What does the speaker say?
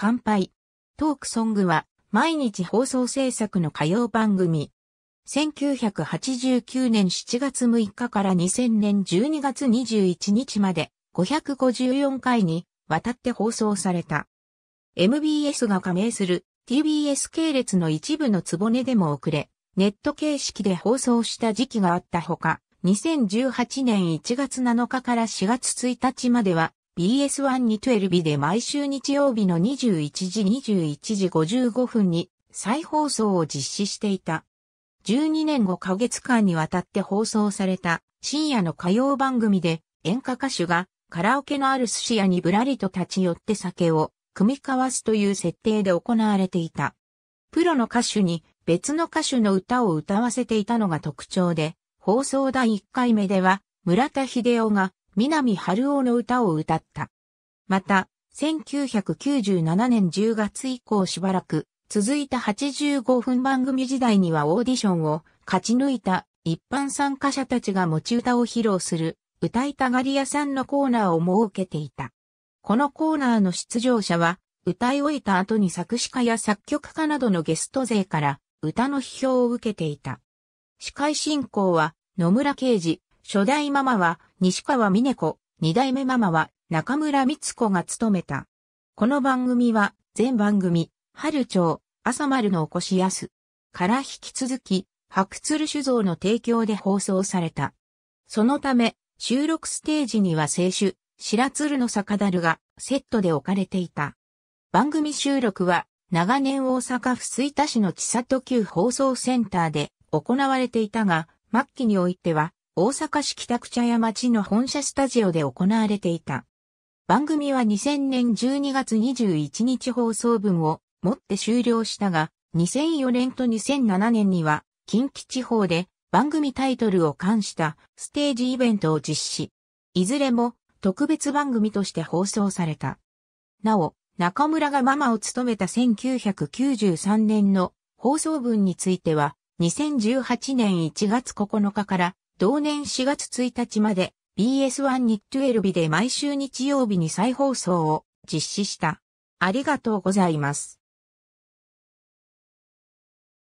乾杯。トークソングは毎日放送制作の歌謡番組。1989年7月6日から2000年12月21日まで554回にわたって放送された。MBS が加盟する TBS 系列の一部のつぼねでも遅れ、ネット形式で放送した時期があったほか、2018年1月7日から4月1日までは b s 1に1 2で毎週日曜日の21時21時55分に再放送を実施していた。12年5ヶ月間にわたって放送された深夜の歌謡番組で演歌歌手がカラオケのある寿司屋にぶらりと立ち寄って酒を組み交わすという設定で行われていた。プロの歌手に別の歌手の歌を歌わせていたのが特徴で、放送第1回目では村田秀夫が南春夫の歌を歌った。また、1997年10月以降しばらく続いた85分番組時代にはオーディションを勝ち抜いた一般参加者たちが持ち歌を披露する歌いたがり屋さんのコーナーを設けていた。このコーナーの出場者は歌い終えた後に作詞家や作曲家などのゲスト勢から歌の批評を受けていた。司会進行は野村啓治、初代ママは西川峰子、二代目ママは中村光子が務めた。この番組は全番組、春町、朝丸の起こしやす、から引き続き、白鶴酒造の提供で放送された。そのため、収録ステージには清酒、白鶴の酒樽がセットで置かれていた。番組収録は、長年大阪府吹田市の千里旧放送センターで行われていたが、末期においては、大阪市北区茶屋町の本社スタジオで行われていた。番組は2000年12月21日放送分をもって終了したが、2004年と2007年には近畿地方で番組タイトルを冠したステージイベントを実施。いずれも特別番組として放送された。なお、中村がママを務めた1993年の放送分については、2018年1月9日から同年4月1日まで BS1-12 で毎週日曜日に再放送を実施した。ありがとうございます。